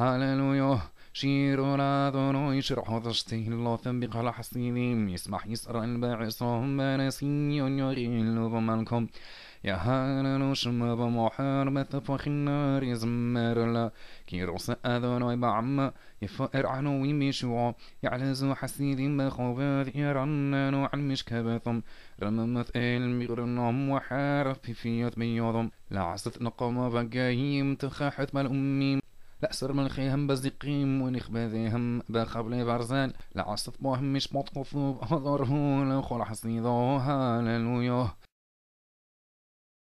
هللويا شير راذون يشرحو ضشته الله ثبق على حسينهم يسمح يسر الباعصهم بانسي يريل بمالكم يا هانن شم بمحار مثف وخنار يزمر لا كيروس أذن يبعم يفقر عنو يمشوع يعلز حسيد ما خوباذ يرنن عن مشكبثم رمم مثقل مغرنهم وحارف في فيات بيضم لعست نقوم بقايم تخاحت مال أمي لا سر من خي هم بزقيم ونخ بذي هم بخبل برزان لا عصف بوهم مش مطقف لا لخور حصيدوها لن